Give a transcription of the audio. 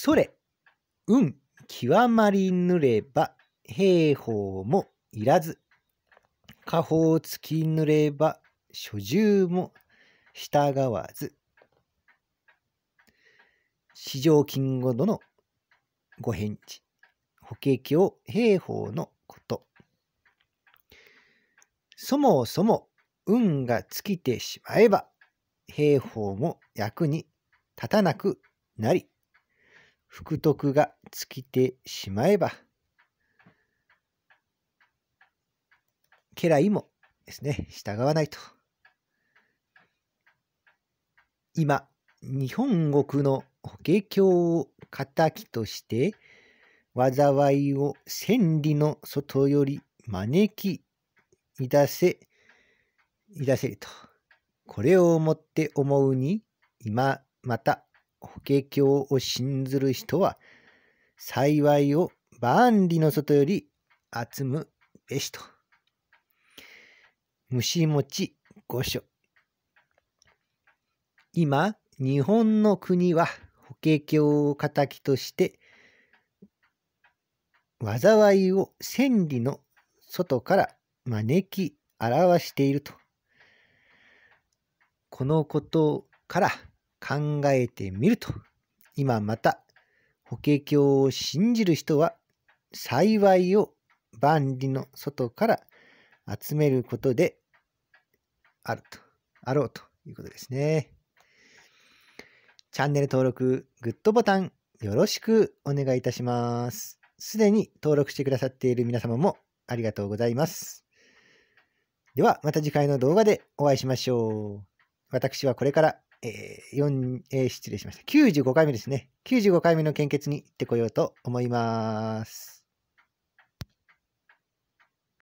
それ、運、うん、極まりぬれば、兵法もいらず。下方突きぬれば、所従も従わず。四条金吾殿、ご返事。法華経兵法のこと。そもそも運が尽きてしまえば、兵法も役に立たなくなり、福徳が尽きてしまえば、家来もですね、従わないと。今、日本国の法華経を敵として、災いを千里の外より招き出せ、出せると。これをもって思うに、今また法華経を信ずる人は、幸いを万里の外より集むべしと。虫持ち御所。今、日本の国は法華経を敵として、災いを千里の外から招き表していると。このことから、考えてみると、今また法華経を信じる人は幸いを万里の外から集めることであると、あろうということですね。チャンネル登録、グッドボタンよろしくお願いいたします。すでに登録してくださっている皆様もありがとうございます。ではまた次回の動画でお会いしましょう。私はこれからえー、4えー、失礼しました。95回目ですね。95回目の献血に行ってこようと思います。